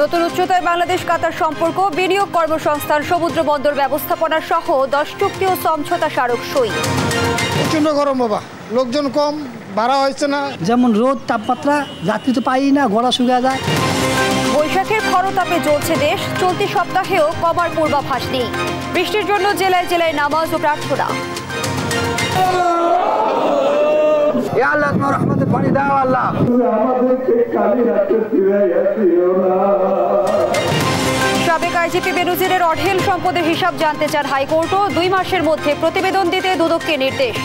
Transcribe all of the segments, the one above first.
নতুন উচ্চতায় বাংলাদেশ কাতার সম্পর্ক বিনিয়োগ কর্মসংস্থান সমুদ্র বন্দর ব্যবস্থাপনা সহ দশ চুক্তি ও সমঝোতা স্মারক সই প্রচণ্ড গরম বাবা লোকজন কম ভাড়া হয়েছে না যেমন রোদ তাপমাত্রা যাত্রী তো পাই না গলা শুকা যায় বৈশাখের খরতাপে চলছে দেশ চলতি সপ্তাহেও কমার পূর্বাভাস নেই বৃষ্টির জন্য জেলায় জেলায় নামাজ ও প্রার্থনা দাও আল্লাহ সাবেক আইজিপি বেনুজিরের অঢেল সম্পদের হিসাব জানতে চান হাইকোর্টও দুই মাসের মধ্যে প্রতিবেদন দিতে দুদককে নির্দেশ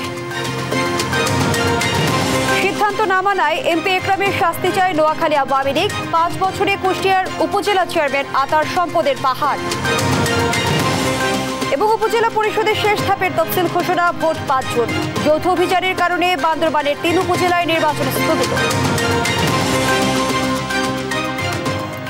সিদ্ধান্ত না মানায় এমপি একরামের শাস্তি চায় নোয়াখালী আওয়ামী লীগ পাঁচ বছরে কুষ্টিয়ার উপজেলা চেয়ারম্যান আতার সম্পদের পাহাড় এবং উপজেলা পরিষদের শেষ ধাপের তফসিল ঘোষণা ভোট পাঁচ জুন যৌথ অভিযানের কারণে বান্দরবানের তিন উপজেলায় নির্বাচন স্থগিত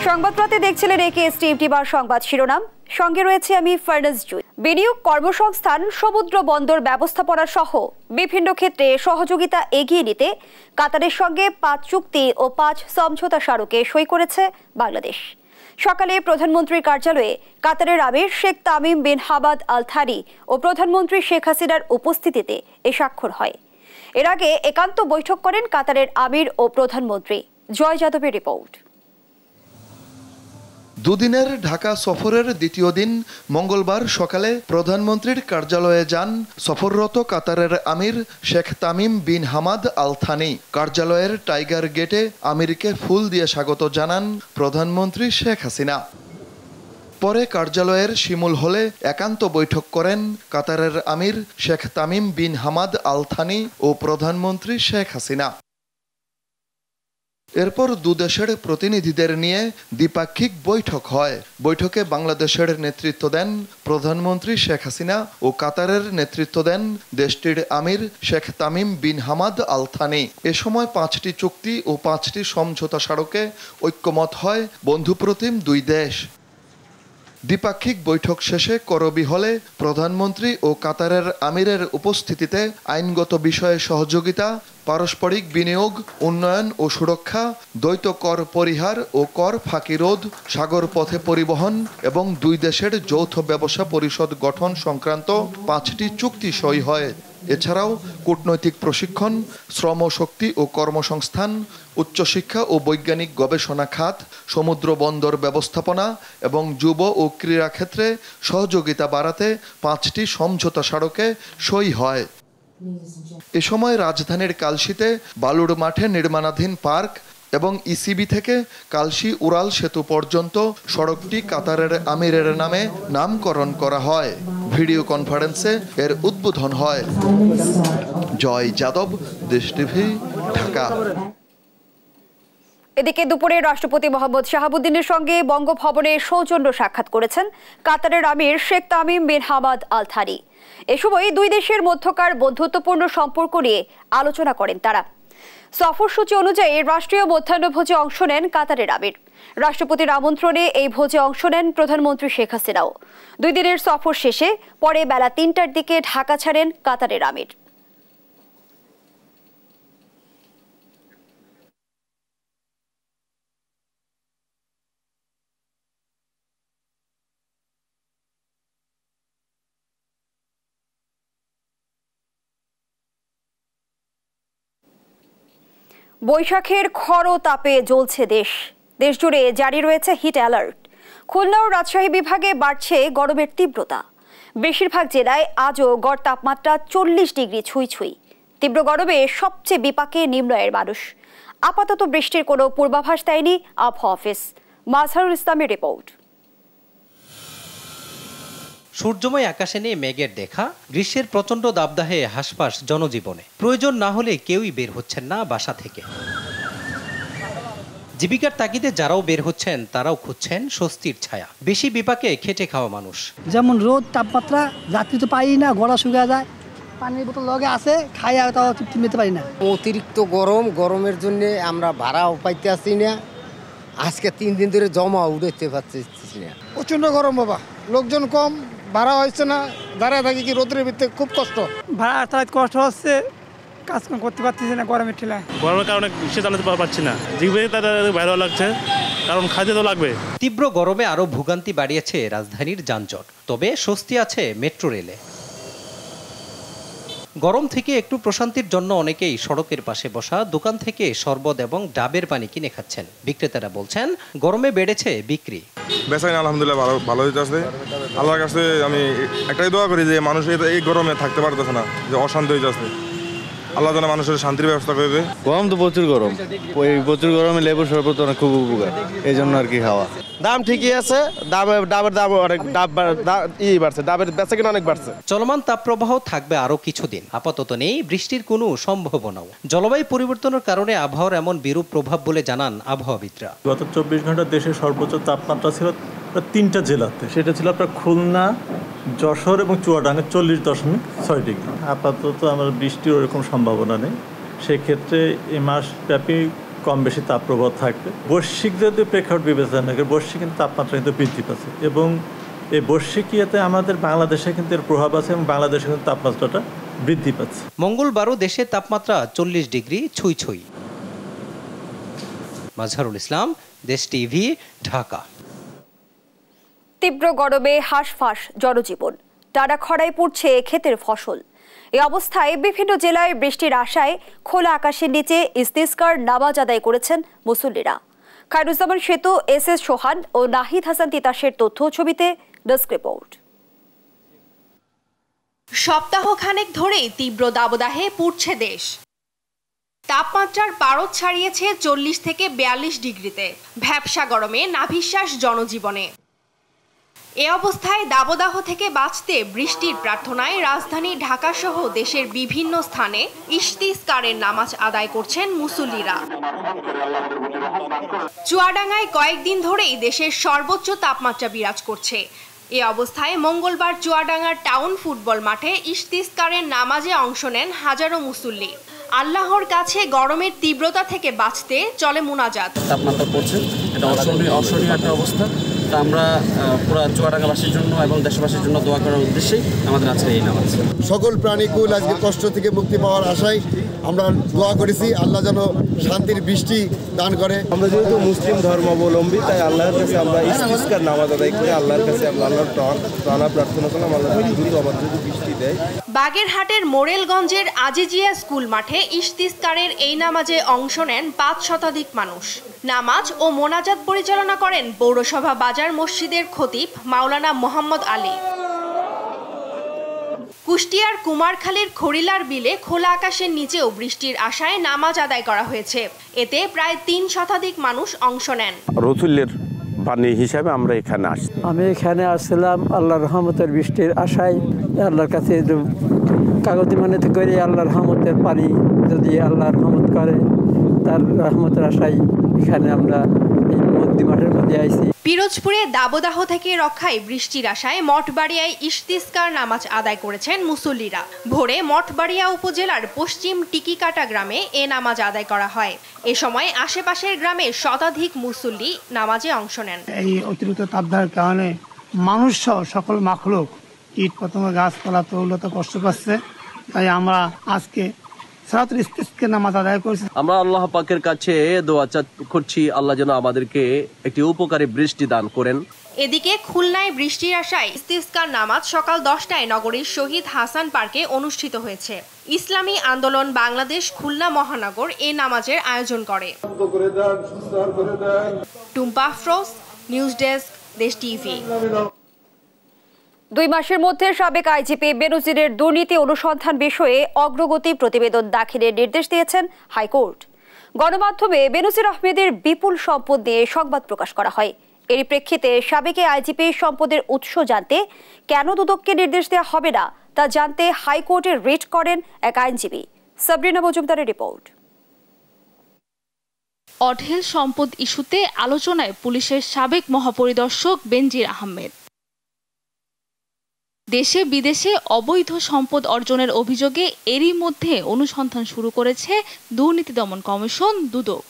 সংবাদপ্রাতে দেখছিলেন একে এস টিএমটি বার সংবাদ শিরোনাম সঙ্গে রয়েছে আমি ফার্নাস জুই বিনিয়োগ কর্মসংস্থান সমুদ্র বন্দর ব্যবস্থাপনা সহ বিভিন্ন ক্ষেত্রে সহযোগিতা এগিয়ে নিতে কাতারের সঙ্গে পাঁচ চুক্তি ও পাঁচ সমঝোতা স্মারকে সই করেছে বাংলাদেশ সকালে প্রধানমন্ত্রীর কার্যালয়ে কাতারের আমির শেখ তামিম বিন হাবাদ আল থারি ও প্রধানমন্ত্রী শেখ হাসিনার উপস্থিতিতে এ স্বাক্ষর হয় এর আগে একান্ত বৈঠক করেন কাতারের আমির ও প্রধানমন্ত্রী জয় যাদবের রিপোর্ট দুদিনের ঢাকা সফরের দ্বিতীয় দিন মঙ্গলবার সকালে প্রধানমন্ত্রীর কার্যালয়ে যান সফররত কাতারের আমির Sheikh Tamim bin Hamad Al Thani কার্যালয়ের টাইগার গেটে আমিরকে ফুল দিয়ে স্বাগত জানান প্রধানমন্ত্রী শেখ হাসিনা পরে কার্যালয়ের শিমুল হলে একান্ত বৈঠক করেন কাতারের আমির Sheikh Tamim bin Hamad Al Thani ও প্রধানমন্ত্রী শেখ হাসিনা এরপর দুদেশের প্রতিনিধিদের নিয়ে দ্বিপাক্ষিক বৈঠক হয় বৈঠকে বাংলাদেশের নেতৃত্ব দেন প্রধানমন্ত্রী শেখ হাসিনা ও কাতারের নেতৃত্ব দেন দেশটির আমির Sheikh Tamim bin Hamad Al Thani এ সময় পাঁচটি চুক্তি ও পাঁচটি সমঝোতা স্মারকে ঐক্যমত হয় বন্ধুপ্রতিম দুই দেশ দ্বিপাক্ষিক বৈঠক শেষে করবি হলে প্রধানমন্ত্রী ও কাতারের আমিরের উপস্থিতিতে আইনগত বিষয়ে সহযোগিতা পারস্পরিক বিনিয়োগ উন্নয়ন ও সুরক্ষা দ্বৈত কর পরিহার ও কর ফাঁকি রোধ সাগর পথে পরিবহন এবং দুই দেশের যৌথ ব্যবসা পরিষদ গঠন সংক্রান্ত পাঁচটি চুক্তি সই হয় এছাড়াও কূটনৈতিক প্রশিক্ষণ শ্রম শক্তি ও কর্মসংস্থান উচ্চশিক্ষা ও বৈজ্ঞানিক গবেষণা খাত সমুদ্র বন্দর ব্যবস্থাপনা এবং যুব ও ক্রীড়া ক্ষেত্রে সহযোগিতা বাড়াতে পাঁচটি সমঝোতা স্মারকে সই হয় এ সময় রাজধানীর কালশিতে বালুর মাঠে নির্মাণাধীন পার্ক এবং ইসিবি e থেকে কালশি উড়াল সেতু পর্যন্ত সড়কটি কাতারের আমিরের নামে নামকরণ করা হয় ভিডিও কনফারেন্সে এর উদ্বোধন হয় জয় যাদব দেশ টিভি ঢাকা এদিকে দুপুরে রাষ্ট্রপতি মোহাম্মদ শাহাবুদ্দিনের সঙ্গে বঙ্গভবনে সৌজন্য সাক্ষাৎ করেছেন কাতারের আমির Sheikh Tamim bin Hamad Al Thani এ সময় দুই দেশের মধ্যকার বন্ধুত্বপূর্ণ সম্পর্ক নিয়ে আলোচনা করেন তারা সফরসূচি অনুযায়ী রাষ্ট্রীয় ভোজে অংশ নেন কাতারের আমির রাষ্ট্রপতির আমন্ত্রণে এই ভোজে অংশ নেন প্রধানমন্ত্রী শেখ হাসিনাও দুই দিনের সফর শেষে পরে বেলা তিনটার দিকে ঢাকা ছাড়েন কাতারের আমির বৈশাখের খর তাপে জ্বলছে দেশ দেশজুড়ে জারি রয়েছে হিট অ্যালার্ট খুলনা ও রাজশাহী বিভাগে বাড়ছে গরমের তীব্রতা বেশিরভাগ জেলায় আজও গড় তাপমাত্রা চল্লিশ ডিগ্রি ছুঁই ছুঁই তীব্র গরমে সবচেয়ে বিপাকে নিম্নয়ের মানুষ আপাতত বৃষ্টির কোনো পূর্বাভাস দেয়নি আবহাওয়া অফিস মাজহারুল ইসলামের রিপোর্ট সূর্যময় আকাশে নেই মেঘের দেখা গ্রীষ্মের প্রচণ্ড দাবদাহে হাসপাস জনজীবনে প্রয়োজন না হলে কেউই বের হচ্ছেন না বাসা থেকে জীবিকার তাগিদে যারাও বের হচ্ছেন তারাও খুঁজছেন স্বস্তির ছায়া বেশি বিপাকে খেটে খাওয়া মানুষ যেমন রোদ তাপমাত্রা রাত্রি তো পাই না গলা শুকা যায় পানির বোতল লগে আছে খাই আর তাও তৃপ্তি নিতে পারি না অতিরিক্ত গরম গরমের জন্য আমরা ভাড়াও পাইতে আসি না আজকে তিন দিন ধরে জমা উঠেতে পারতেছি না প্রচণ্ড গরম বাবা লোকজন কম ভাড়া হচ্ছে না দাঁড়ায় থাকি কি রোদ্রে ভিতরে খুব কষ্ট ভাড়া আসতে কষ্ট হচ্ছে কাম করতে পারতেছি না গরমের ঠেলায় গরমের কারণে সে চালাতে পারছি না জিভে তাদের ভালো লাগছে কারণ খাদ্য তো লাগবে তীব্র গরমে আরও ভোগান্তি বাড়িয়েছে রাজধানীর যানজট তবে স্বস্তি আছে মেট্রো রেলে গরম থেকে একটু প্রশান্তির জন্য অনেকেই সড়কের পাশে বসা দোকান থেকে শরবত এবং ডাবের পানি কিনে খাচ্ছেন বিক্রেতারা বলছেন গরমে বেড়েছে বিক্রি বেসাইন আলহামদুলিল্লাহ ভালো ভালো হইতেছে আল্লাহর কাছে আমি একটাই দোয়া করি যে মানুষ এই গরমে থাকতে পারতেছে না যে অশান্তি হইতেছে আল্লাহ যেন মানুষের শান্তির ব্যবস্থা করে গরম তো প্রচুর গরম ওই প্রচুর গরমে লেবুর শরবত অনেক খুব উপকার এই জন্য আর কি খাওয়া দাম ঠিকই আছে দামে ডাবের দাম অনেক ডাব ই বাড়ছে ডাবের বেচা কিনা অনেক বাড়ছে চলমান তাপপ্রবাহ থাকবে আরও কিছুদিন আপাতত নেই বৃষ্টির কোনো সম্ভাবনাও জলবায়ু পরিবর্তনের কারণে আবহাওয়ার এমন বিরূপ প্রভাব বলে জানান আবহাওয়াবিদরা গত চব্বিশ ঘন্টা দেশের সর্বোচ্চ তাপমাত্রা ছিল তিনটা জেলাতে সেটা ছিল আপনার খুলনা যশোর এবং চুয়াডাঙ্গা চল্লিশ দশমিক ছয় ডিগ্রি আপাতত আমার বৃষ্টির ওরকম সম্ভাবনা নেই সেক্ষেত্রে এ মাসব্যাপী কম বেশি তাপপ্রবাহ থাকবে বৈশ্বিক যদি প্রেক্ষাপট বিবেচনা করে বৈশ্বিক কিন্তু তাপমাত্রা কিন্তু বৃদ্ধি পাচ্ছে এবং এই বৈশ্বিক ইয়েতে আমাদের বাংলাদেশে কিন্তু এর প্রভাব আছে এবং বাংলাদেশে কিন্তু তাপমাত্রাটা বৃদ্ধি পাচ্ছে মঙ্গলবারও দেশে তাপমাত্রা চল্লিশ ডিগ্রি ছুঁই ছুঁই মাজহারুল ইসলাম দেশ টিভি ঢাকা তীব্র গরমে হাঁসফাঁস জনজীবন টানা খড়াই পড়ছে ক্ষেতের ফসল এ অবস্থায় বিভিন্ন জেলায় বৃষ্টির আশায় খোলা আকাশের নিচে ইস্তিস্কার নামাজ আদায় করেছেন মুসল্লিরা খায়রুজ্জামান সেতু এস এস সোহান ও নাহিদ হাসান তিতাসের তথ্য ছবিতে ডেস্ক রিপোর্ট সপ্তাহখানেক ধরেই তীব্র দাবদাহে পুড়ছে দেশ তাপমাত্রার পারদ ছাড়িয়েছে চল্লিশ থেকে বিয়াল্লিশ ডিগ্রিতে ভ্যাবসা গরমে নাভিশ্বাস জনজীবনে এ অবস্থায় দাবদাহ থেকে বাঁচতে বৃষ্টির প্রার্থনায় রাজধানী ঢাকা সহ দেশের বিভিন্ন স্থানে ইশতিস্কারের নামাজ আদায় করছেন মুসল্লিরা চুয়াডাঙ্গায় কয়েকদিন ধরেই দেশের সর্বোচ্চ তাপমাত্রা বিরাজ করছে এ অবস্থায় মঙ্গলবার চুয়াডাঙ্গার টাউন ফুটবল মাঠে ইশতিস্কারের নামাজে অংশ নেন হাজারো মুসল্লি আল্লাহর কাছে গরমের তীব্রতা থেকে বাঁচতে চলে মোনাজাত তাপমাত্রা পড়ছে এটা অসহনীয় একটা অবস্থা তা আমরা পুরো চুয়াডাঙ্গাবাসীর জন্য এবং দেশবাসীর জন্য দোয়া করার উদ্দেশ্যেই আমাদের আজকে এই নামাজ সকল প্রাণীকুল আজকে কষ্ট থেকে মুক্তি পাওয়ার আশায় আমরা দোয়া করেছি আল্লাহ যেন শান্তির বৃষ্টি দান করে আমরা যেহেতু মুসলিম ধর্মাবলম্বী তাই আল্লাহর কাছে আমরা ইস্তিস্কার নামাজ আদায় করে আল্লাহর কাছে আমরা আল্লাহর টানা প্রার্থনা করলাম আল্লাহ দ্রুত আমার যদি বৃষ্টি দেয় বাগেরহাটের মোরেলগঞ্জের আজিজিয়া স্কুল মাঠে ইস্তিস্কারের এই নামাজে অংশ নেন পাঁচ শতাধিক মানুষ নামাজ ও মোনাজাত পরিচালনা করেন পৌরসভা বাজার মসজিদের খতিব মাওলানা মোহাম্মদ আলী কুষ্টিয়ার কুমারখালীর খড়িলার বিলে খোলা আকাশের নিচেও বৃষ্টির আশায় নামাজ আদায় করা হয়েছে এতে প্রায় তিন শতাধিক মানুষ অংশ নেন রসুলের পানি হিসাবে আমরা এখানে আসি আমি এখানে আসছিলাম আল্লাহ রহমতের বৃষ্টির আশায় আল্লাহর কাছে কাগজি মানে করে আল্লাহ রহমতের পানি যদি আল্লাহ রহমত করে তার রহমতের আশায় এখানে আমরা পিরোজপুরে দাবদাহ থেকে রক্ষায় বৃষ্টির আশায় মঠবাড়িয়ায় ইশতিস্কার নামাজ আদায় করেছেন মুসল্লিরা ভোরে মঠবাড়িয়া উপজেলার পশ্চিম টিকিকাটা গ্রামে এ নামাজ আদায় করা হয় এ সময় আশেপাশের গ্রামে শতাধিক মুসল্লি নামাজে অংশ নেন এই অতিরিক্ত তাপদার কারণে মানুষ সহ সকল মাখলুক কীট পতঙ্গ গাছপালা তরুলতা কষ্ট পাচ্ছে তাই আমরা আজকে আমরা আল্লাহ পাকের কাছে দোয়া করছি আল্লাহ যেন আমাদেরকে একটি উপকারী বৃষ্টি দান করেন এদিকে খুলনায় বৃষ্টির আশায় ইস্তিস্কার নামাজ সকাল দশটায় নগরীর শহীদ হাসান পার্কে অনুষ্ঠিত হয়েছে ইসলামী আন্দোলন বাংলাদেশ খুলনা মহানগর এ নামাজের আয়োজন করে টুম্পা ফ্রোস নিউজ ডেস্ক দেশ টিভি দুই মাসের মধ্যে সাবেক আইজিপি বেনজিরের দুর্নীতি অনুসন্ধান বিষয়ে অগ্রগতি প্রতিবেদন দাখিলের নির্দেশ দিয়েছেন হাইকোর্ট গণমাধ্যমে বেনজির আহমেদের বিপুল সম্পদ নিয়ে সংবাদ প্রকাশ করা হয় এর প্রেক্ষিতে সাবেকে আইজিপি সম্পদের উৎস জানতে কেন দুদককে নির্দেশ দেওয়া হবে না তা জানতে হাইকোর্টে রিট করেন এক আইনজীবী সাবরিনা মজুমদারের রিপোর্ট অঢেল সম্পদ ইস্যুতে আলোচনায় পুলিশের সাবেক মহাপরিদর্শক বেনজির আহমেদ দেশে বিদেশে অবৈধ সম্পদ অর্জনের অভিযোগে এরই মধ্যে অনুসন্ধান শুরু করেছে দুর্নীতি দমন কমিশন দুদক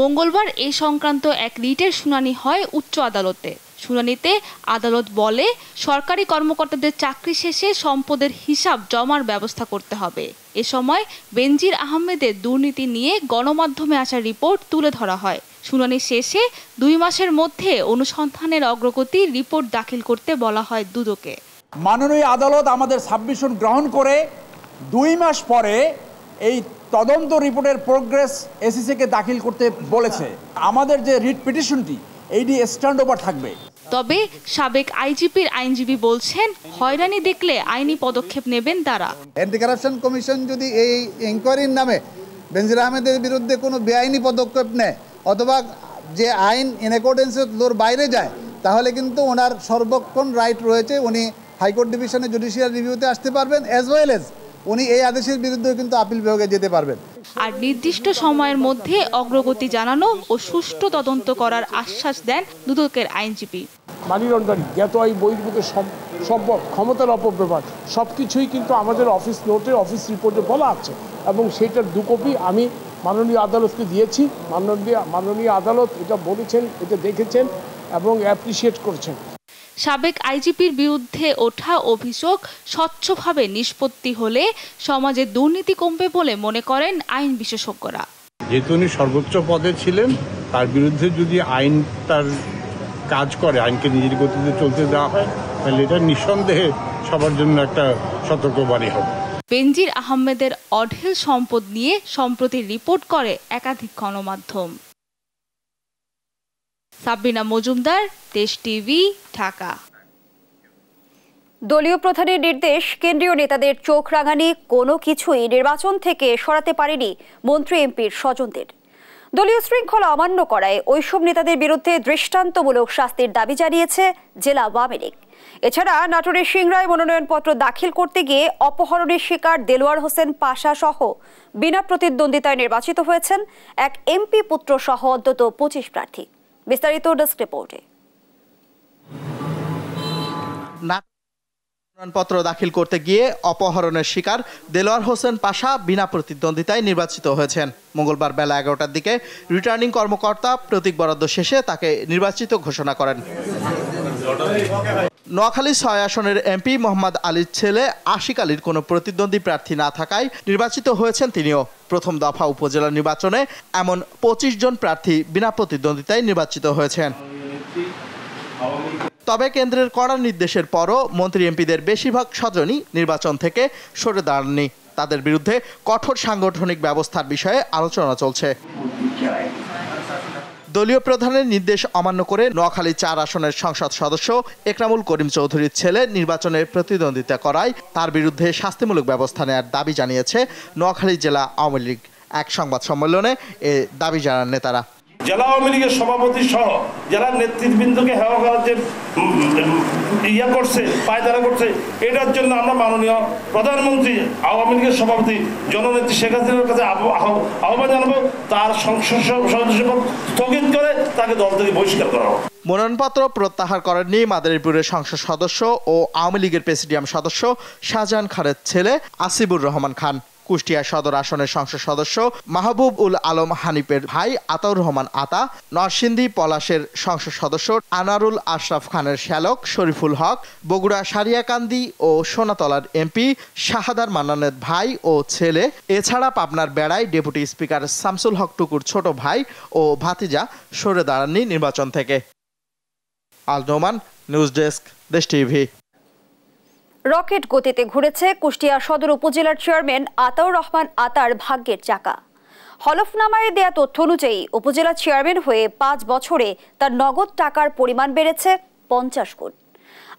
মঙ্গলবার এ সংক্রান্ত এক রিটের শুনানি হয় উচ্চ আদালতে শুনানিতে আদালত বলে সরকারি কর্মকর্তাদের চাকরি শেষে সম্পদের হিসাব জমার ব্যবস্থা করতে হবে এ সময় বেনজির আহমেদের দুর্নীতি নিয়ে গণমাধ্যমে আসা রিপোর্ট তুলে ধরা হয় শুনানি শেষে দুই মাসের মধ্যে অনুসন্ধানের অগ্রগতি রিপোর্ট দাখিল করতে বলা হয় দুদকে মাননীয় আদালত আমাদের সাবমিশন গ্রহণ করে দুই মাস পরে এই তদন্ত রিপোর্টের প্রোগ্রেস এসিসিকে দাখিল করতে বলেছে আমাদের যে রিট পিটিশনটি এইটি স্ট্যান্ড ওভার থাকবে তবে সাবেক আইজিপির আইনজীবী বলছেন হয়রানি দেখলে আইনি পদক্ষেপ নেবেন তারা অ্যান্টি করাপশন কমিশন যদি এই ইনকোয়ারির নামে বেনজির আহমেদের বিরুদ্ধে কোনো বেআইনি পদক্ষেপ নেয় অথবা যে আইন ইনঅ্যাকর্ডেন্সের লোর বাইরে যায় তাহলে কিন্তু ওনার সর্বক্ষণ রাইট রয়েছে উনি হাইকোর্ট ডিভিশনে জুডিশিয়াল রিভিউতে আসতে পারবেন অ্যাজ ওয়েল এজ উনি এই আদেশের বিরুদ্ধেও কিন্তু আপিল বিভাগে যেতে পারবেন আর নির্দিষ্ট সময়ের মধ্যে অগ্রগতি জানানো ও সুষ্ঠু তদন্ত করার আশ্বাস দেন দুদকের আইনজীবী মানি লন্ডারিং জ্ঞাত এই সব সম্ভব ক্ষমতার অপব্যবহার সব কিছুই কিন্তু আমাদের অফিস নোটে অফিস রিপোর্টে বলা আছে এবং সেটার দু কপি আমি মাননীয় আদালতকে দিয়েছি মাননীয় মাননীয় আদালত এটা বলেছেন এটা দেখেছেন এবং অ্যাপ্রিসিয়েট করছেন সাবেক আইজিপির বিরুদ্ধে ওঠা অভিযোগ স্বচ্ছভাবে নিষ্পত্তি হলে সমাজে দুর্নীতি কমবে বলে মনে করেন আইন বিশেষজ্ঞরা যেহেতু উনি সর্বোচ্চ পদে ছিলেন তার বিরুদ্ধে যদি আইন তার কাজ করে আইনকে নিজের গতিতে চলতে দেওয়া হয় তাহলে এটা নিঃসন্দেহে সবার জন্য একটা সতর্কবাণী হবে বেনজির আহমেদের অঢেল সম্পদ নিয়ে সম্প্রতি রিপোর্ট করে একাধিক গণমাধ্যম সাবিনা মজুমদার দেশ টিভি ঢাকা দলীয় প্রধানের নির্দেশ কেন্দ্রীয় নেতাদের চোখ রাঙানি কোনো কিছুই নির্বাচন থেকে সরাতে পারেনি মন্ত্রী এমপির স্বজনদের দলীয় শৃঙ্খলা অমান্য করায় ওইসব নেতাদের বিরুদ্ধে দৃষ্টান্তমূলক শাস্তির দাবি জানিয়েছে জেলা আওয়ামী লীগ এছাড়া নাটোরের সিংড়ায় মনোনয়নপত্র দাখিল করতে গিয়ে অপহরণের শিকার দেলোয়ার হোসেন পাশা সহ বিনা প্রতিদ্বন্দ্বিতায় নির্বাচিত হয়েছেন এক এমপি পুত্র সহ অন্তত পঁচিশ প্রার্থী বিস্তারিত ডেস্ক রিপোর্টে মনোনয়নপত্র দাখিল করতে গিয়ে অপহরণের শিকার দেলোয়ার হোসেন পাশা বিনা প্রতিদ্বন্দ্বিতায় নির্বাচিত হয়েছেন মঙ্গলবার বেলা এগারোটার দিকে রিটার্নিং কর্মকর্তা প্রতীক বরাদ্দ শেষে তাকে নির্বাচিত ঘোষণা করেন নোয়াখালী ছয় আসনের এমপি মোহাম্মদ আলীর ছেলে আশিক আলীর কোনো প্রতিদ্বন্দ্বী প্রার্থী না থাকায় নির্বাচিত হয়েছেন তিনিও প্রথম দফা উপজেলা নির্বাচনে এমন পঁচিশ জন প্রার্থী বিনা প্রতিদ্বন্দ্বিতায় নির্বাচিত হয়েছেন তবে কেন্দ্রের কড়া নির্দেশের পরও মন্ত্রী এমপিদের বেশিরভাগ স্বজনই নির্বাচন থেকে সরে দাঁড়াননি তাদের বিরুদ্ধে কঠোর সাংগঠনিক ব্যবস্থার বিষয়ে আলোচনা চলছে দলীয় প্রধানের নির্দেশ অমান্য করে নোয়াখালী চার আসনের সংসদ সদস্য একরামুল করিম চৌধুরীর ছেলে নির্বাচনে প্রতিদ্বন্দ্বিতা করায় তার বিরুদ্ধে শাস্তিমূলক ব্যবস্থা নেয়ার দাবি জানিয়েছে নোয়াখালী জেলা আওয়ামী লীগ এক সংবাদ সম্মেলনে এ দাবি জানান নেতারা জেলা আওয়ামী লীগের সভাপতি সহ যারা নেতৃবৃন্দকে হেওয়া করার যে ইয়া করছে পায়দারা করছে এটার জন্য আমরা মাননীয় প্রধানমন্ত্রী আওয়ামী লীগের সভাপতি জননেত্রী শেখ হাসিনার কাছে আহ্বান জানাবো তার সংসদ সদস্য স্থগিত করে তাকে দল থেকে বহিষ্কার করা মনোনয়নপত্র প্রত্যাহার করেননি মাদারীপুরের সংসদ সদস্য ও আওয়ামী লীগের প্রেসিডিয়াম সদস্য শাহজাহান খানের ছেলে আসিবুর রহমান খান কুষ্টিয়া সদর আসনের সংসদ সদস্য মাহবুব উল আলম হানিফের ভাই আতাউর রহমান আতা নরসিন্দী পলাশের সংসদ সদস্য আনারুল আশরাফ খানের শ্যালক শরীফুল হক বগুড়া সারিয়াকান্দি ও সোনাতলার এমপি শাহাদার মান্নানের ভাই ও ছেলে এছাড়া পাবনার বেড়ায় ডেপুটি স্পিকার শামসুল হক টুকুর ছোট ভাই ও ভাতিজা সরে দাঁড়াননি নির্বাচন থেকে Al Noman news desk Desh TV rocket গতিতে ঘুরেছে কুষ্টিয়া সদর উপজেলার চেয়ারম্যান আতাউর রহমান আতার ভাগ্যের চাকা হলফনামায় দেয়া তথ্য অনুযায়ী উপজেলা চেয়ারম্যান হয়ে পাঁচ বছরে তার নগদ টাকার পরিমাণ বেড়েছে পঞ্চাশ গুণ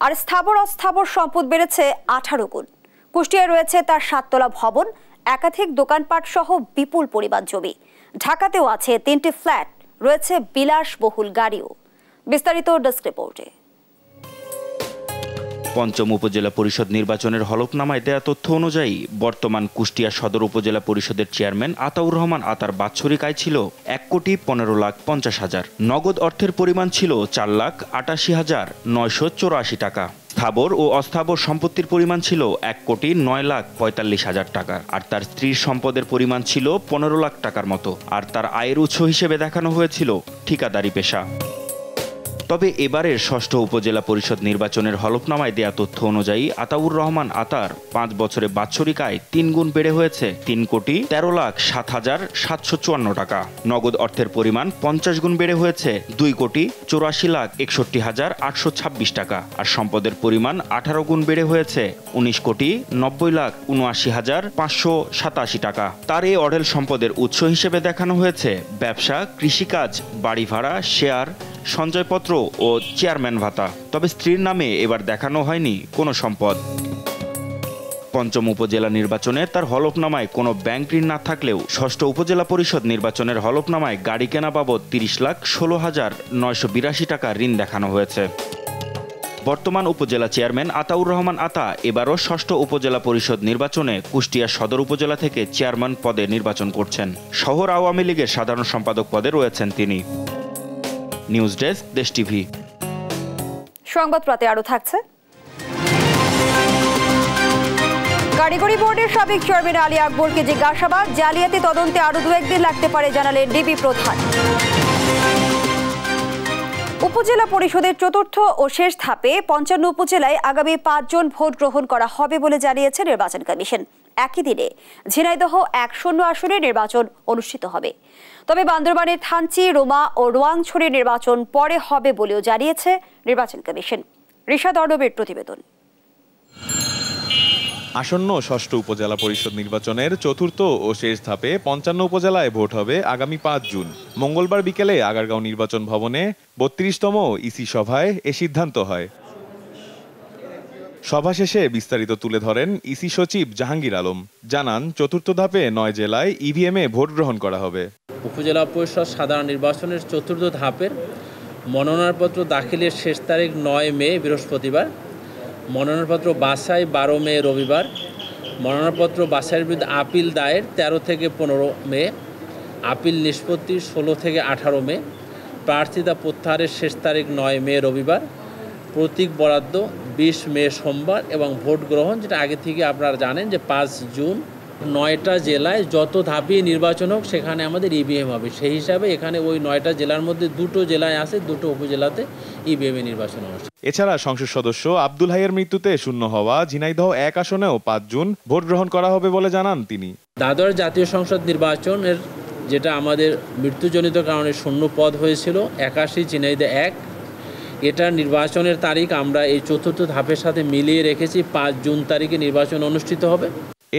আর স্থাবর অস্থাবর সম্পদ বেড়েছে আঠারো গুণ কুষ্টিয়ায় রয়েছে তার সাততলা ভবন একাধিক দোকানপাট সহ বিপুল পরিমাণ জমি ঢাকাতেও আছে তিনটি ফ্ল্যাট রয়েছে বিলাসবহুল গাড়িও বিস্তারিত ডেস্ক রিপোর্টে পঞ্চম উপজেলা পরিষদ নির্বাচনের হলফনামায় দেয়া তথ্য অনুযায়ী বর্তমান কুষ্টিয়া সদর উপজেলা পরিষদের চেয়ারম্যান আতাউর রহমান আতার বাৎসরিক আয় ছিল এক কোটি পনেরো লাখ পঞ্চাশ হাজার নগদ অর্থের পরিমাণ ছিল চার লাখ আটাশি হাজার নয়শো চৌরাশি টাকা স্থাবর ও অস্থাবর সম্পত্তির পরিমাণ ছিল এক কোটি নয় লাখ পঁয়তাল্লিশ হাজার টাকা আর তার স্ত্রীর সম্পদের পরিমাণ ছিল পনেরো লাখ টাকার মতো আর তার আয়ের উৎস হিসেবে দেখানো হয়েছিল ঠিকাদারি পেশা তবে এবারের ষষ্ঠ উপজেলা পরিষদ নির্বাচনের হলফনামায় দেয়া তথ্য অনুযায়ী আতাউর রহমান আতার পাঁচ বছরে বাৎসরিক আয় তিন গুণ বেড়ে হয়েছে তিন কোটি তেরো লাখ সাত হাজার সাতশো চুয়ান্ন টাকা নগদ অর্থের পরিমাণ পঞ্চাশ গুণ বেড়ে হয়েছে দুই কোটি চৌরাশি লাখ একষট্টি হাজার আটশো ছাব্বিশ টাকা আর সম্পদের পরিমাণ আঠারো গুণ বেড়ে হয়েছে উনিশ কোটি নব্বই লাখ উনআশি হাজার পাঁচশো সাতাশি টাকা তার এই অঢেল সম্পদের উৎস হিসেবে দেখানো হয়েছে ব্যবসা কৃষিকাজ বাড়ি ভাড়া শেয়ার সঞ্চয়পত্র ও চেয়ারম্যান ভাতা তবে স্ত্রীর নামে এবার দেখানো হয়নি কোনো সম্পদ পঞ্চম উপজেলা নির্বাচনে তার হলফনামায় কোনো ব্যাংক ঋণ না থাকলেও ষষ্ঠ উপজেলা পরিষদ নির্বাচনের হলফনামায় গাড়ি কেনা বাবদ তিরিশ লাখ ষোলো হাজার নয়শো বিরাশি টাকা ঋণ দেখানো হয়েছে বর্তমান উপজেলা চেয়ারম্যান আতাউর রহমান আতা এবারও ষষ্ঠ উপজেলা পরিষদ নির্বাচনে কুষ্টিয়া সদর উপজেলা থেকে চেয়ারম্যান পদে নির্বাচন করছেন শহর আওয়ামী লীগের সাধারণ সম্পাদক পদে রয়েছেন তিনি নিউজ ডেস্ক দেশ টিভি সংবাদ প্রাতে আরও থাকছে কারিগরি বোর্ডের সাবেক চেয়ারম্যান আলী আকবরকে জিজ্ঞাসাবাদ জালিয়াতি তদন্তে আরও দু একদিন লাগতে পারে জানালেন ডিবি প্রধান উপজেলা পরিষদের চতুর্থ ও শেষ ধাপে পঞ্চান্ন উপজেলায় আগামী পাঁচজন ভোট গ্রহণ করা হবে বলে জানিয়েছে নির্বাচন কমিশন একই দিনে ঝিনাইদহ এক শূন্য আসনে নির্বাচন অনুষ্ঠিত হবে তবে বান্দরবানের থানচি রোমা ও রোয়াংছড়ি নির্বাচন পরে হবে বলেও জানিয়েছে নির্বাচন কমিশন ঋষা দর্ণবের প্রতিবেদন আসন্ন ষষ্ঠ উপজেলা পরিষদ নির্বাচনের চতুর্থ ও শেষ ধাপে পঞ্চান্ন উপজেলায় ভোট হবে আগামী পাঁচ জুন মঙ্গলবার বিকেলে আগারগাঁও নির্বাচন ভবনে বত্রিশতম ইসি সভায় এ সিদ্ধান্ত হয় সভা শেষে বিস্তারিত তুলে ধরেন ইসি সচিব জাহাঙ্গীর আলম জানান চতুর্থ ধাপে নয় জেলায় e এ ভোট গ্রহণ করা হবে উপজেলা পরিষদ সাধারণ নির্বাচনের চতুর্থ ধাপের মনোনয়নপত্র দাখিলের শেষ তারিখ নয় মে বৃহস্পতিবার মনোনয়নপত্র বাসায় বারো মে রবিবার মনোনয়নপত্র বাসায়ের বিরুদ্ধে আপিল দায়ের ১৩ থেকে পনেরো মে আপিল নিষ্পত্তি ষোলো থেকে আঠারো মে প্রার্থিতা প্রত্যাহারের শেষ তারিখ নয় মে রবিবার প্রতীক বরাদ্দ বিশ মে সোমবার এবং ভোট গ্রহণ যেটা আগে থেকে আপনারা জানেন যে পাঁচ জুন নয়টা জেলায় যত ধাপিয়ে নির্বাচন হোক সেখানে আমাদের ইভিএম e হবে সেই হিসাবে এখানে ওই নয়টা জেলার মধ্যে দুটো জেলায় আছে দুটো উপজেলাতে e এ নির্বাচন অনুষ্ঠান এছাড়া সংসদ সদস্য আব্দুল হাইয়ের মৃত্যুতে শূন্য হওয়া ঝিনাইদহ এক আসনেও পাঁচ জুন ভোট গ্রহণ করা হবে বলে জানান তিনি দাদর জাতীয় সংসদ নির্বাচনের যেটা আমাদের মৃত্যুজনিত কারণে শূন্য পদ হয়েছিল একাশি ঝিনাইদহ এক এটা নির্বাচনের তারিখ আমরা এই চতুর্থ ধাপের সাথে মিলিয়ে রেখেছি পাঁচ জুন তারিখে নির্বাচন অনুষ্ঠিত হবে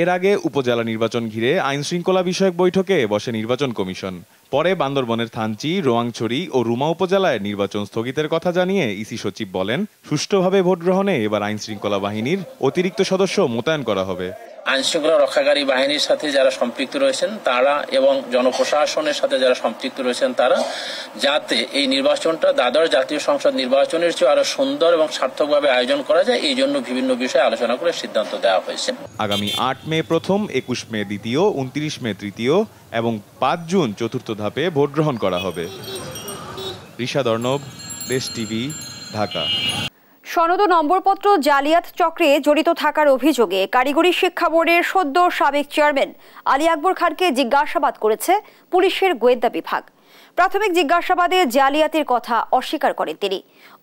এর আগে উপজেলা নির্বাচন ঘিরে আইন শৃঙ্খলা বিষয়ক বৈঠকে বসে নির্বাচন কমিশন পরে বান্দরবনের থানচি রোয়াংছড়ি ও রুমা উপজেলায় নির্বাচন স্থগিতের কথা জানিয়ে ইসি সচিব বলেন সুষ্ঠুভাবে ভোট গ্রহণে এবার আইন শৃঙ্খলা বাহিনীর অতিরিক্ত সদস্য মোতায়েন করা হবে আইনশৃঙ্খলা রক্ষাকারী বাহিনীর সাথে যারা সম্পৃক্ত রয়েছেন তারা এবং জনপ্রশাসনের সাথে যারা সম্পৃক্ত রয়েছেন তারা যাতে এই নির্বাচনটা দ্বাদশ জাতীয় সংসদ নির্বাচনের চেয়ে আরো সুন্দর এবং সার্থকভাবে আয়োজন করা যায় এই জন্য বিভিন্ন বিষয়ে আলোচনা করে সিদ্ধান্ত দেওয়া হয়েছে আগামী আট মে প্রথম একুশ মে দ্বিতীয় উনত্রিশ মে তৃতীয় এবং পাঁচ জুন চতুর্থ ধাপে ভোট গ্রহণ করা হবে ঋষাদর্ণব দেশ টিভি ঢাকা সনদ নম্বরপত্র জালিয়াত চক্রে জড়িত থাকার অভিযোগে কারিগরি শিক্ষা বোর্ডের সদ্য সাবেক চেয়ারম্যান আলী আকবর খানকে জিজ্ঞাসাবাদ করেছে পুলিশের গোয়েন্দা বিভাগ প্রাথমিক জিজ্ঞাসাবাদে জালিয়াতির কথা অস্বীকার করেন তিনি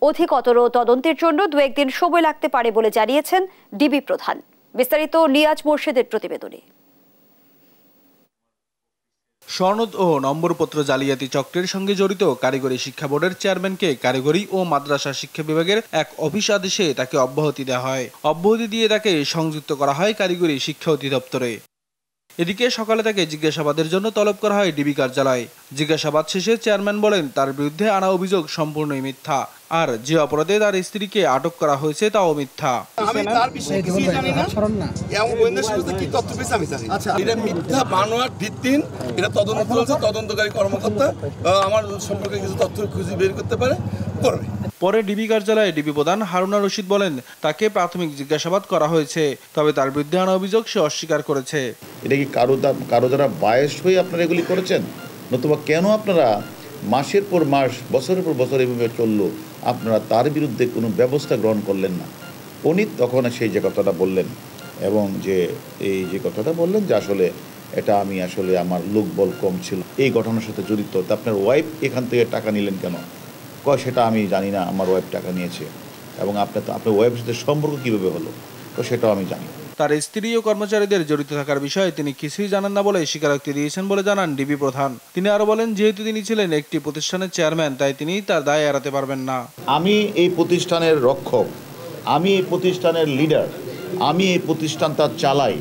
অধিকতর তদন্তের জন্য দু একদিন সময় লাগতে পারে বলে জানিয়েছেন ডিবি প্রধান বিস্তারিত নিয়াজ মোর্শেদের প্রতিবেদনে সনদ ও নম্বরপত্র জালিয়াতি চক্রের সঙ্গে জড়িত কারিগরি শিক্ষা বোর্ডের চেয়ারম্যানকে কারিগরি ও মাদ্রাসা শিক্ষা বিভাগের এক অফিস আদেশে তাকে অব্যাহতি দেওয়া হয় অব্যাহতি দিয়ে তাকে সংযুক্ত করা হয় কারিগরি শিক্ষা অধিদপ্তরে এদিকে সকালে তাকে জিজ্ঞাসাবাদের জন্য তলব করা হয় ডিবি কার্যালয়ে জিজ্ঞাসাবাদ শেষে চেয়ারম্যান বলেন তার বিরুদ্ধে আনা অভিযোগ সম্পূর্ণই মিথ্যা আর যে অপরাধে তার স্ত্রীকে আটক করা হয়েছে তাও মিথ্যা আচ্ছা, আচ্ছা। মিথ্যা আচ্ছা, তদন্তকারী কর্মকর্তা আমার সম্পর্কে কিছু তথ্য খুঁজে বের করতে পারে পরে ডিবি কার্যালয়ে ডিবি প্রধান হারুনা রশিদ বলেন তাকে প্রাথমিক জিজ্ঞাসাবাদ করা হয়েছে তবে তার বিরুদ্ধে আনা অভিযোগ সে অস্বীকার করেছে এটা কি কারো কারো যারা বায়স হয়ে আপনারা এগুলি করেছেন নতুবা কেন আপনারা মাসের পর মাস বছরের পর বছর এভাবে চললো আপনারা তার বিরুদ্ধে কোনো ব্যবস্থা গ্রহণ করলেন না উনি তখন সেই যে কথাটা বললেন এবং যে এই যে কথাটা বললেন যে আসলে এটা আমি আসলে আমার লোকবল কম ছিল এই ঘটনার সাথে জড়িত তা আপনার ওয়াইফ এখান থেকে টাকা নিলেন কেন কয় সেটা আমি জানি না আমার ওয়াইফ টাকা নিয়েছে এবং আপনার তো আপনার ওয়াইফের সাথে সম্পর্ক কীভাবে হলো তো সেটাও আমি জানি তার স্ত্রী ও কর্মচারীদের জড়িত থাকার বিষয়ে তিনি কিছুই জানেন না বলে স্বীকারোক্তি দিয়েছেন বলে জানান ডিবি প্রধান তিনি আরো বলেন যেহেতু তিনি ছিলেন একটি প্রতিষ্ঠানের চেয়ারম্যান তাই তিনি তার দায় এড়াতে পারবেন না আমি এই প্রতিষ্ঠানের রক্ষক আমি এই প্রতিষ্ঠানের লিডার আমি এই প্রতিষ্ঠান তার চালাই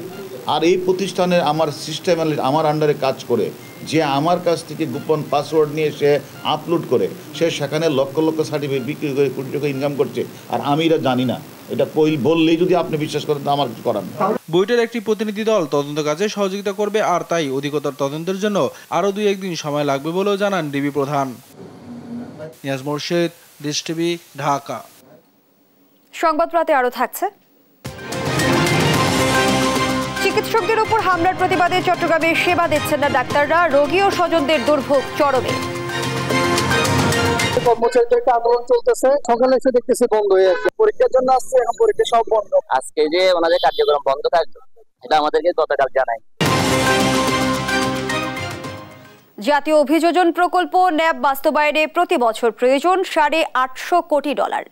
আর এই প্রতিষ্ঠানের আমার সিস্টেম আমার আন্ডারে কাজ করে যে আমার কাছ থেকে গোপন পাসওয়ার্ড নিয়ে সে আপলোড করে সে সেখানে লক্ষ লক্ষ সার্টিফিকেট বিক্রি করে কোটি টাকা ইনকাম করছে আর আমি এটা জানি না এটা কইল বললেই যদি আপনি বিশ্বাস করেন তো আমার কিছু করার নেই বইটার একটি প্রতিনিধি দল তদন্ত কাজে সহযোগিতা করবে আর তাই অধিকতর তদন্তের জন্য আরও দুই একদিন সময় লাগবে বলেও জানান ডিবি প্রধান নিয়াজ মোর্শেদ দেশ টিভি ঢাকা সংবাদ প্রাতে আরও থাকছে চিকিৎসকদের উপর হামলার প্রতিবাদে চট্টগ্রামে সেবা দিচ্ছেন না ডাক্তাররা রোগী ও স্বজনদের দুর্ভোগ চরমে জাতীয় অভিযোজন প্রকল্প ন্যাব বাস্তবায়নে প্রতি বছর প্রয়োজন সাড়ে আটশো কোটি ডলার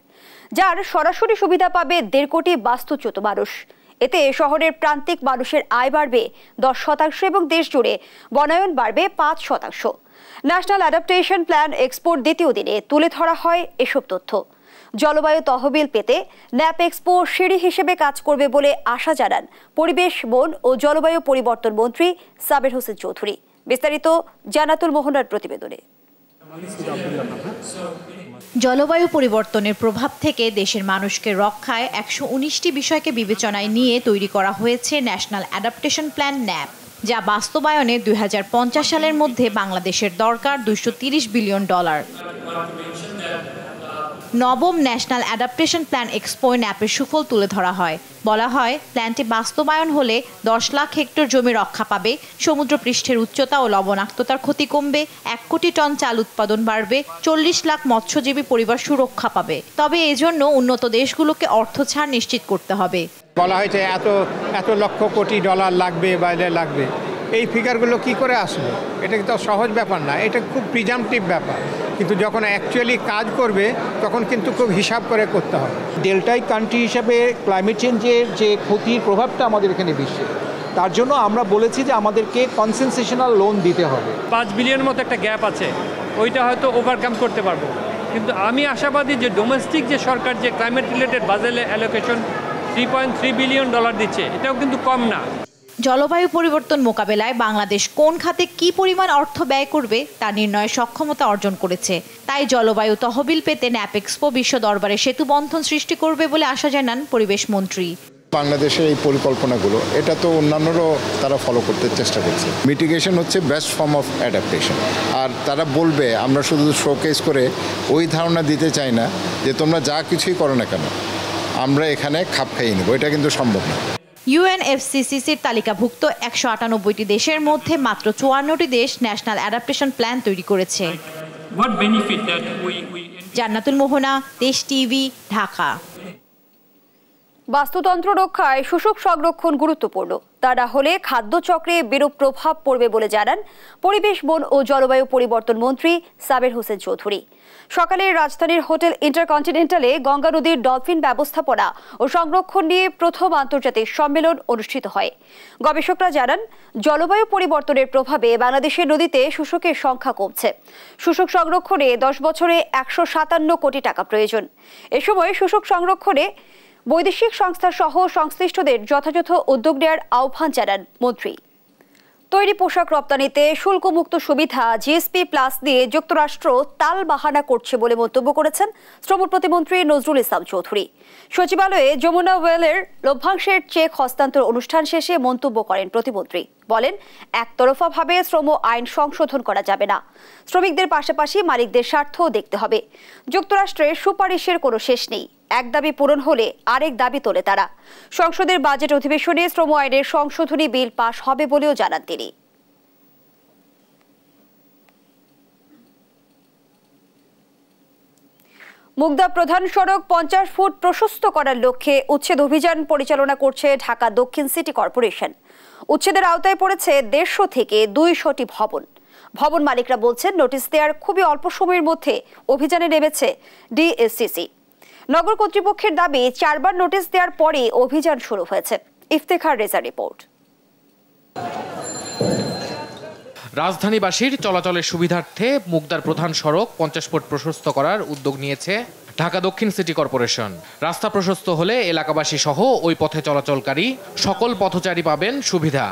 যার সরাসরি সুবিধা পাবে দেড় কোটি বাস্তুচ্যুত মানুষ এতে শহরের প্রান্তিক মানুষের আয় বাড়বে দশ শতাংশ এবং দেশ জুড়ে বনায়ন বাড়বে পাঁচ শতাংশ ন্যাশনাল অ্যাডাপ্টেশন প্ল্যান এক্সপোর্ট দ্বিতীয় দিনে তুলে ধরা হয় এসব তথ্য জলবায়ু তহবিল পেতে ন্যাপ এক্সপো সিঁড়ি হিসেবে কাজ করবে বলে আশা জানান পরিবেশ বন ও জলবায়ু পরিবর্তন মন্ত্রী সাবের হোসেন চৌধুরী বিস্তারিত জানাতুল মোহনার প্রতিবেদনে জলবায়ু পরিবর্তনের প্রভাব থেকে দেশের মানুষকে রক্ষায় একশো উনিশটি বিষয়কে বিবেচনায় নিয়ে তৈরি করা হয়েছে ন্যাশনাল অ্যাডাপ্টেশন প্ল্যান ন্যাপ যা বাস্তবায়নে দুই সালের মধ্যে বাংলাদেশের দরকার দুশো বিলিয়ন ডলার নবম ন্যাশনাল অ্যাডাপ্টেশন প্ল্যান এক্সপোয় অ্যাপের সুফল তুলে ধরা হয় বলা হয় প্ল্যানটি বাস্তবায়ন হলে দশ লাখ হেক্টর জমি রক্ষা পাবে সমুদ্র পৃষ্ঠের উচ্চতা ও লবণাক্ততার ক্ষতি কমবে এক কোটি টন চাল উৎপাদন বাড়বে চল্লিশ লাখ মৎস্যজীবী পরিবার সুরক্ষা পাবে তবে এজন্য উন্নত দেশগুলোকে অর্থ ছাড় নিশ্চিত করতে হবে বলা হয়েছে এত এত লক্ষ কোটি ডলার লাগবে বাইরে লাগবে এই ফিগারগুলো কি করে আসবে এটা কিন্তু সহজ ব্যাপার না এটা খুব প্রিজামটিভ ব্যাপার কিন্তু যখন অ্যাকচুয়ালি কাজ করবে তখন কিন্তু খুব হিসাব করে করতে হবে ডেল্টাই কান্ট্রি হিসাবে ক্লাইমেট চেঞ্জের যে ক্ষতির প্রভাবটা আমাদের এখানে বিশ্বে তার জন্য আমরা বলেছি যে আমাদেরকে কনসেনসেশনাল লোন দিতে হবে পাঁচ বিলিয়ন মতো একটা গ্যাপ আছে ওইটা হয়তো ওভারকাম করতে পারবো কিন্তু আমি আশাবাদী যে ডোমেস্টিক যে সরকার যে ক্লাইমেট রিলেটেড বাজেলে allocation three point three billion dollar দিচ্ছে এটাও কিন্তু কম না জলবায়ু পরিবর্তন মোকাবেলায় বাংলাদেশ কোন খাতে কি পরিমাণ অর্থ ব্যয় করবে তা নির্ণয়ে সক্ষমতা অর্জন করেছে তাই জলবায়ু তহবিল পেতে ন্যাপেক্সপো বিশ্ব দরবারে সেতু বন্ধন সৃষ্টি করবে বলে আশা জানান পরিবেশ মন্ত্রী বাংলাদেশের এই পরিকল্পনাগুলো এটা তো অন্যান্যরাও তারা ফলো করতে চেষ্টা করছে মিটিগেশন হচ্ছে বেস্ট ফর্ম অফ অ্যাডাপ্টেশন আর তারা বলবে আমরা শুধু শোকেস করে ওই ধারণা দিতে চাই না যে তোমরা যা কিছুই করো না কেন আমরা এখানে খাপ খাইয়ে নেবো এটা কিন্তু সম্ভব না ইউএনএফসিসিসির তালিকাভুক্ত একশো আটানব্বইটি দেশের মধ্যে মাত্র চুয়ান্নটি দেশ ন্যাশনাল অ্যাডাপ্টেশন প্ল্যান তৈরি করেছে জান্নাতুল মোহনা দেশ টিভি ঢাকা বাস্তুতন্ত্র রক্ষায় শোষক সংরক্ষণ গুরুত্বপূর্ণ তা না হলে খাদ্যচক্রে বিরূপ প্রভাব পড়বে বলে জানান পরিবেশ বন ও জলবায়ু পরিবর্তন মন্ত্রী সাবের হোসেন চৌধুরী সকালে রাজধানীর হোটেল ইন্টারকন্টিনেন্টালে গঙ্গা নদীর ডলফিন ব্যবস্থাপনা ও সংরক্ষণ নিয়ে প্রথম আন্তর্জাতিক সম্মেলন অনুষ্ঠিত হয় গবেষকরা জানান জলবায়ু পরিবর্তনের প্রভাবে বাংলাদেশের নদীতে শোষকের সংখ্যা কমছে শোষক সংরক্ষণে দশ বছরে একশো সাতান্ন কোটি টাকা প্রয়োজন এ সময় শোষক সংরক্ষণে বৈদেশিক সংস্থা সহ সংশ্লিষ্টদের যথাযথ উদ্যোগ নেওয়ার আহ্বান জানান মন্ত্রী তৈরি পোশাক রপ্তানিতে শুল্কমুক্ত সুবিধা জিএসপি প্লাস দিয়ে যুক্তরাষ্ট্র তাল বাহানা করছে বলে মন্তব্য করেছেন শ্রম প্রতিমন্ত্রী নজরুল ইসলাম চৌধুরী সচিবালয়ে যমুনা ওয়েলের লভ্যাংশের চেক হস্তান্তর অনুষ্ঠান শেষে মন্তব্য করেন প্রতিমন্ত্রী বলেন একতরফাভাবে শ্রম আইন সংশোধন করা যাবে না শ্রমিকদের পাশাপাশি মালিকদের স্বার্থও দেখতে হবে যুক্তরাষ্ট্রের সুপারিশের কোনো শেষ নেই এক দাবি পূরণ হলে আরেক দাবি তোলে তারা সংসদের বাজেট অধিবেশনে শ্রম আইনের সংশোধনী বিল পাশ হবে বলেও জানান তিনি মুগদা প্রধান সড়ক পঞ্চাশ ফুট প্রশস্ত করার লক্ষ্যে উচ্ছেদ অভিযান পরিচালনা করছে ঢাকা দক্ষিণ সিটি কর্পোরেশন উচ্ছেদের আওতায় পড়েছে দেড়শো থেকে দুইশোটি ভবন ভবন মালিকরা বলছেন নোটিশ দেওয়ার খুবই অল্প সময়ের মধ্যে অভিযানে নেমেছে ডিএসসিসি নগর কর্তৃপক্ষের দাবি চারবার নোটিশ দেওয়ার পরে অভিযান শুরু হয়েছে ইফতেখার রেজা রিপোর্ট রাজধানীবাসীর চলাচলের সুবিধার্থে মুগদার প্রধান সড়ক পঞ্চাশ ফুট প্রশস্ত করার উদ্যোগ নিয়েছে ঢাকা দক্ষিণ সিটি কর্পোরেশন রাস্তা প্রশস্ত হলে এলাকাবাসী সহ ওই পথে চলাচলকারী সকল পথচারী পাবেন সুবিধা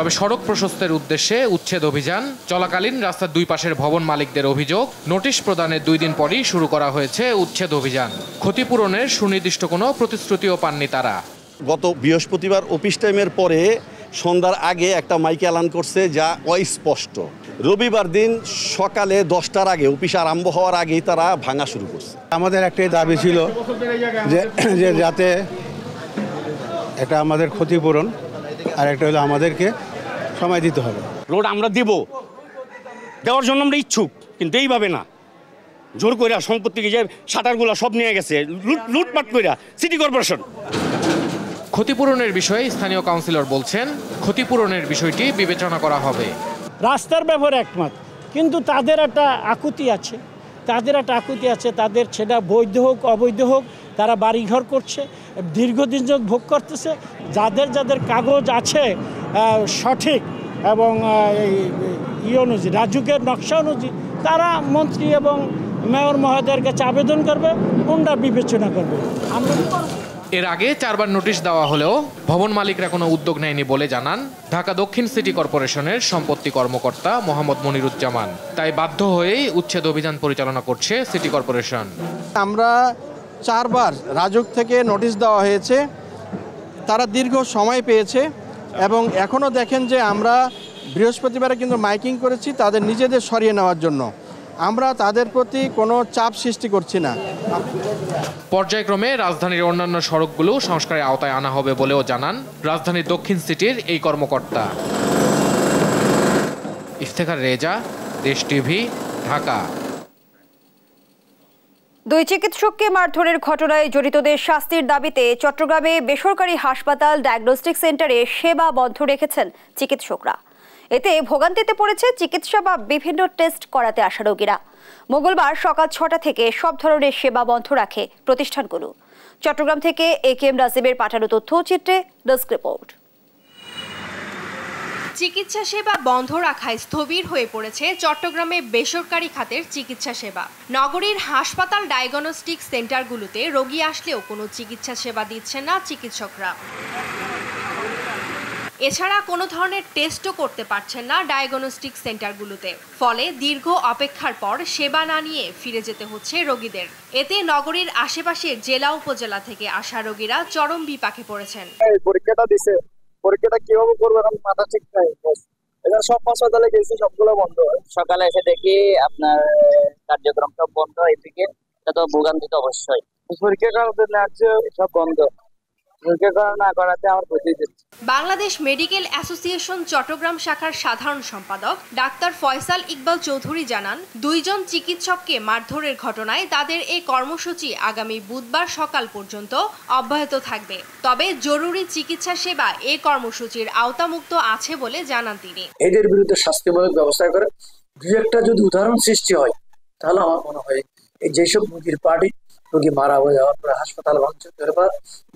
তবে সড়ক প্রশস্তের উদ্দেশ্যে উচ্ছেদ অভিযান চলাকালীন রাস্তার দুই পাশের ভবন মালিকদের অভিযোগ নোটিশ প্রদানের দুই দিন পরই শুরু করা হয়েছে উচ্ছেদ অভিযান ক্ষতিপূরণের সুনির্দিষ্ট কোনো প্রতিশ্রুতিও পাননি তারা গত বৃহস্পতিবার অফিস টাইমের পরে সন্ধ্যার আগে একটা মাইকে এলান করছে যা অস্পষ্ট রবিবার দিন সকালে দশটার আগে অফিস আরম্ভ হওয়ার আগেই তারা ভাঙা শুরু করছে আমাদের একটাই দাবি ছিল যে যাতে এটা আমাদের ক্ষতিপূরণ আর একটা হলো আমাদেরকে সময় দিতে হবে রোড আমরা দেব দেওয়ার জন্য আমরা ইচ্ছুক কিন্তু এইভাবে না জোর কইরা সম্পত্তিকে যে শাটারগুলো সব নিয়ে গেছে লুট লুটপাট কইরা সিটি কর্পোরেশন ক্ষতিপূরণের বিষয়ে স্থানীয় কাউন্সিলর বলছেন ক্ষতিপূরণের বিষয়টি বিবেচনা করা হবে রাস্তার ব্যাপারে একমত কিন্তু তাদের একটা আকুতি আছে তাদের একটা আকুতি আছে তাদের সেটা বৈধ হোক অবৈধ হোক তারা বাড়িঘর করছে দীর্ঘদিন যোগ ভোগ করতেছে যাদের যাদের কাগজ আছে সঠিক এবং ই ইয়ে অনুযায়ী রাজ্যের নকশা অনুযায়ী তারা মন্ত্রী এবং মেয়র মহোদয়ের কাছে আবেদন করবে কোনটা বিবেচনা করবে এর আগে চারবার নোটিশ দেওয়া হলেও ভবন মালিকরা কোনো উদ্যোগ নেয়নি বলে জানান ঢাকা দক্ষিণ সিটি কর্পোরেশনের সম্পত্তি কর্মকর্তা মোহাম্মদ মনিরুজ্জামান তাই বাধ্য হয়েই উচ্ছেদ অভিযান পরিচালনা করছে সিটি কর্পোরেশন আমরা চারবার রাজুক থেকে নোটিশ দেওয়া হয়েছে তারা দীর্ঘ সময় পেয়েছে এবং এখনও দেখেন যে আমরা বৃহস্পতিবারে কিন্তু মাইকিং করেছি তাদের নিজেদের সরিয়ে নেওয়ার জন্য আমরা তাদের প্রতি কোনো চাপ সৃষ্টি করছি না পর্যায়ক্রমে রাজধানীর অন্যান্য সড়কগুলো সংস্কারের আওতায় আনা হবে বলেও জানান রাজধানীর দক্ষিণ সিটির এই কর্মকর্তা ইফতেখার রেজা দেশ টিভি ঢাকা দুই চিকিৎসককে মারধরের ঘটনায় জড়িতদের শাস্তির দাবিতে চট্টগ্রামে বেসরকারি হাসপাতাল ডায়াগনস্টিক সেন্টারে সেবা বন্ধ রেখেছেন চিকিৎসকরা এতে ভোগান্তিতে পড়েছে চিকিৎসা বা বিভিন্ন টেস্ট করাতে আসা রোগীরা মঙ্গলবার সকাল ছটা থেকে সব ধরনের সেবা বন্ধ রাখে প্রতিষ্ঠানগুলো চট্টগ্রাম থেকে এ কে এম রাজিবের পাঠানো তথ্যচিত্রে ডেস্ক রিপোর্ট চিকিৎসা সেবা বন্ধ রাখায় স্থবির হয়ে পড়েছে চট্টগ্রামে বেসরকারি খাতের চিকিৎসা সেবা নগরীর হাসপাতাল ডায়াগনস্টিক সেন্টারগুলোতে রোগী আসলেও কোনো চিকিৎসা সেবা দিচ্ছে না চিকিৎসকরা এছাড়া কোনো ধরনের টেস্টও করতে পারছেন না ডায়াগনস্টিক সেন্টারগুলোতে ফলে দীর্ঘ অপেক্ষার পর সেবা না নিয়ে ফিরে যেতে হচ্ছে রোগীদের এতে নগরীর আশেপাশের জেলা উপজেলা থেকে আসা রোগীরা চরম বিপাকে পড়েছেন পরীক্ষাটা দিছে পরীক্ষাটা কিভাবে করবো এখন মাথা ঠিক নাই এখানে সব হাসপাতালে গেছি সবগুলো বন্ধ সকালে এসে দেখি আপনার কার্যক্রম সব বন্ধ এদিকে এটা তো ভোগান্তি অবশ্যই পরীক্ষাটা করার সব বন্ধ বাংলাদেশ মেডিকেল অ্যাসোসিয়েশন চট্টগ্রাম শাখার সাধারণ সম্পাদক ডাক্তার ফয়সাল ইকবাল চৌধুরী জানান দুইজন চিকিৎসককে মারধরের ঘটনায় তাদের এই কর্মসূচি আগামী বুধবার সকাল পর্যন্ত অব্যাহত থাকবে তবে জরুরি চিকিৎসা সেবা এই কর্মসূচির আওতামুক্ত আছে বলে জানান তিনি এদের বিরুদ্ধে স্বাস্থ্যমূলক ব্যবস্থা করে দুই একটা যদি উদাহরণ সৃষ্টি হয় তাহলে আমার মনে হয় এই যেসব মুরগির পার্টি রোগী মারা হয়ে যাওয়ার পরে হাসপাতাল ভাঙচুর করে বা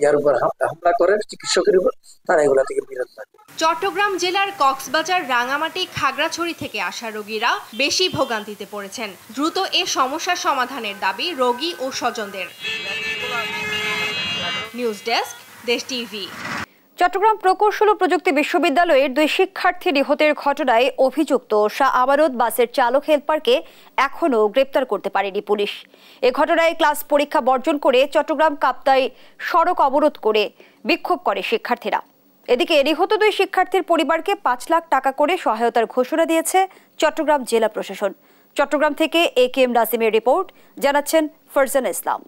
ইয়ার উপর হামলা করে চিকিৎসকের উপর তারা এগুলা থেকে বিরত থাকে চট্টগ্রাম জেলার কক্সবাজার রাঙামাটি খাগড়াছড়ি থেকে আসা রোগীরা বেশি ভোগান্তিতে পড়েছেন দ্রুত এ সমস্যা সমাধানের দাবি রোগী ও স্বজনদের news desk Desh TV Chittagong প্রকৌশল ও প্রযুক্তি বিশ্ববিদ্যালয়ের দুই শিক্ষার্থী নিহতের ঘটনায় অভিযুক্ত শাহ আবারত বাসের চালক হেলপারকে এখনও গ্রেপ্তার করতে পারেনি পুলিশ এ ঘটনায় ক্লাস পরীক্ষা বর্জন করে চট্টগ্রাম কাপ্তায় সড়ক অবরোধ করে বিক্ষোভ করে শিক্ষার্থীরা এদিকে নিহত দুই শিক্ষার্থীর পরিবারকে পাঁচ লাখ টাকা করে সহায়তার ঘোষণা দিয়েছে চট্টগ্রাম জেলা প্রশাসন চট্টগ্রাম থেকে এ কে এম রিপোর্ট জানাচ্ছেন ফরজান ইসলাম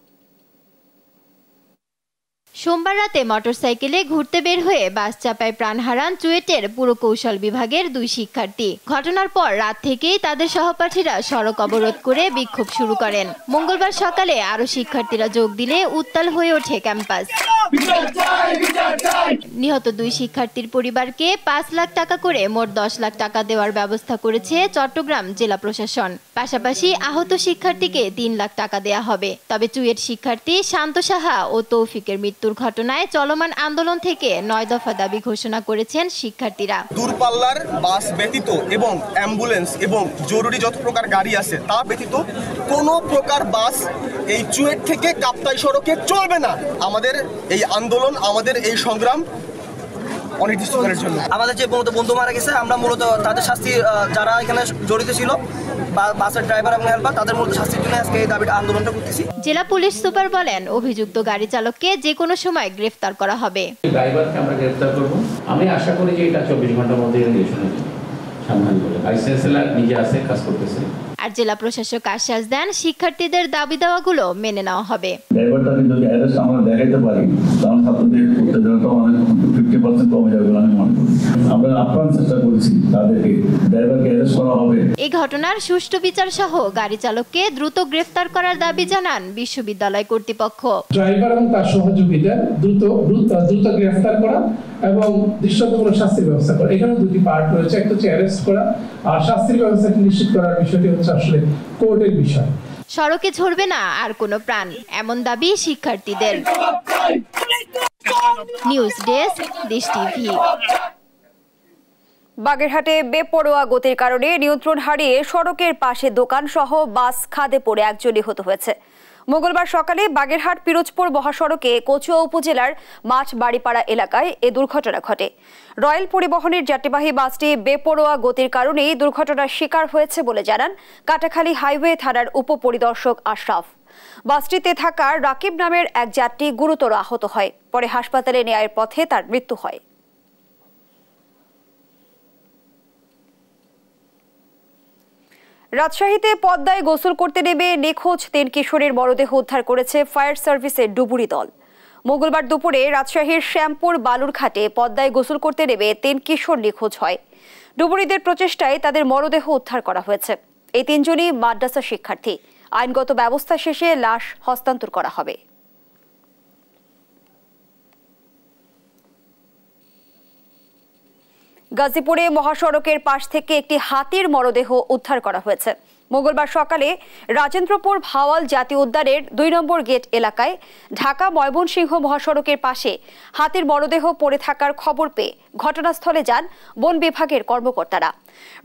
সোমবার রাতে মোটরসাইকেলে ঘুরতে বের হয়ে বাস চাপায় প্রাণ হারান চুয়েটের পুরকৌশল বিভাগের দুই শিক্ষার্থী ঘটনার পর রাত থেকেই তাদের সহপাঠীরা সড়ক অবরোধ করে বিক্ষোভ শুরু করেন মঙ্গলবার সকালে আরও শিক্ষার্থীরা যোগ দিলে উত্তাল হয়ে ওঠে ক্যাম্পাস নিহত দুই শিক্ষার্থীর পরিবারকে পাঁচ লাখ টাকা করে মোট দশ লাখ টাকা দেওয়ার ব্যবস্থা করেছে চট্টগ্রাম জেলা প্রশাসন পাশাপাশি আহত শিক্ষার্থীকে তিন লাখ টাকা দেয়া হবে তবে চুয়েট শিক্ষার্থী শান্ত সাহা ও তৌফিকের মৃত্যু দুর্ঘটনায় চলমান আন্দোলন থেকে নয় দফা দাবি ঘোষণা করেছেন শিক্ষার্থীরা দূরপাল্লার বাস ব্যতীত এবং অ্যাম্বুলেন্স এবং জরুরি যত প্রকার গাড়ি আছে তা ব্যতীত কোনো প্রকার বাস এই চুয়েট থেকে কাপ্তাই সড়কে চলবে না আমাদের এই আন্দোলন আমাদের এই সংগ্রাম অনির্দিষ্টকালের জন্য আমাদের যে বন্ধু মারা গেছে আমরা মূলত তাদের শাস্তি যারা এখানে জড়িত ছিল বাসের ড্রাইভার এবং হেল্পার তাদের শাস্তির জন্য আজকে এই দাবিটা আন্দোলনটা করতেছি জেলা পুলিশ সুপার বলেন অভিযুক্ত গাড়ি চালককে যে কোনো সময় গ্রেফতার করা হবে ড্রাইভারকে আমরা গ্রেফতার করব আমি আশা করি যে এটা ঘন্টার মধ্যে লাইসেন্স নিজে আছে কাজ করতেছে আর জেলা প্রশাসক আশ্বাস দেন শিক্ষার্থীদের দাবি দাওয়াগুলো মেনে নেওয়া হবে যদি আমরা দেখাইতে পারি তাহলে ছাত্রদের উত্তেজনাটা অনেক ফিফটি পার্সেন্ট কমে যাবে আমি মনে করি আমরা চেষ্টা তাদেরকে ড্রাইভারকে করা হবে এই ঘটনার সুষ্ঠু বিচার সহ গাড়ি চালককে দ্রুত গ্রেফতার করার দাবি জানান বিশ্ববিদ্যালয় কর্তৃপক্ষ ড্রাইভার এবং তার দ্রুত দ্রুত দ্রুত গ্রেফতার করা এবং শাস্তির ব্যবস্থা করা এখানে দুটি পার্ট রয়েছে একটা হচ্ছে অ্যারেস্ট করা আর শাস্তির ব্যবস্থাটি নিশ্চিত করার বিষয়টি হচ্ছে এটা আসলে কোর্টের বিষয় সড়কে ঝরবে না আর কোনো প্রাণ এমন দাবি শিক্ষার্থীদের নিউজ ডেস্ক দেশ টিভি বাগেরহাটে বেপরোয়া গতির কারণে নিয়ন্ত্রণ হারিয়ে সড়কের পাশে দোকান সহ বাস খাদে পড়ে একজন নিহত হয়েছে মঙ্গলবার সকালে বাগেরহাট পিরোজপুর মহাসড়কে কচুয়া উপজেলার মাছ বাড়িপাড়া এলাকায় এ দুর্ঘটনা ঘটে রয়্যাল পরিবহনের যাত্রীবাহী বাসটি বেপরোয়া গতির কারণে দুর্ঘটনার শিকার হয়েছে বলে জানান কাটাখালী হাইওয়ে থানার উপপরিদর্শক আশরাফ বাসটিতে থাকা রাকিব নামের এক যাত্রী গুরুতর আহত হয় পরে হাসপাতালে নেয়ার পথে তার মৃত্যু হয় রাজশাহীতে পদ্মায় গোসল করতে নেমে নিখোঁজ তিন কিশোরের মরদেহ উদ্ধার করেছে ফায়ার সার্ভিসের ডুবুরি দল মঙ্গলবার দুপুরে রাজশাহীর শ্যামপুর বালুরঘাটে পদ্মায় গোসল করতে নেমে তিন কিশোর নিখোঁজ হয় ডুবুরিদের প্রচেষ্টায় তাদের মরদেহ উদ্ধার করা হয়েছে এই তিনজনই মাদ্রাসা শিক্ষার্থী আইনগত ব্যবস্থা শেষে লাশ হস্তান্তর করা হবে গাজীপুরে মহাসড়কের পাশ থেকে একটি হাতির মরদেহ উদ্ধার করা হয়েছে মঙ্গলবার সকালে রাজেন্দ্রপুর ভাওয়াল জাতীয় উদ্যানের দুই নম্বর গেট এলাকায় ঢাকা ময়মনসিংহ মহাসড়কের পাশে হাতির মরদেহ পড়ে থাকার খবর পেয়ে ঘটনাস্থলে যান বন বিভাগের কর্মকর্তারা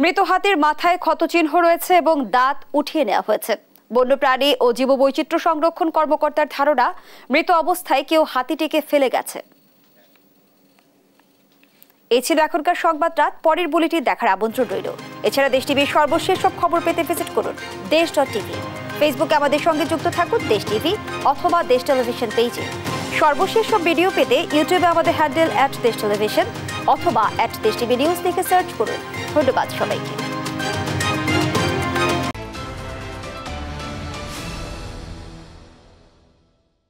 মৃত হাতির মাথায় ক্ষতচিহ্ন রয়েছে এবং দাঁত উঠিয়ে নেওয়া হয়েছে বন্যপ্রাণী ও জীববৈচিত্র্য সংরক্ষণ কর্মকর্তার ধারণা মৃত অবস্থায় কেউ হাতিটিকে ফেলে গেছে এই ছিল এখনকার সংবাদ রাত পরের বুলেটি দেখার আমন্ত্রণ রইল এছাড়া দেশ টিভির সর্বশেষ সব খবর পেতে ভিজিট করুন দেশ ডট টিভি ফেসবুকে আমাদের সঙ্গে যুক্ত থাকুন দেশ টিভি অথবা দেশ টেলিভিশন পেজে সর্বশেষ সব ভিডিও পেতে ইউটিউবে আমাদের হ্যান্ডেল অ্যাট দেশ টেলিভিশন অথবা অ্যাট দেশ টিভি নিউজ দেখে সার্চ করুন ধন্যবাদ সবাইকে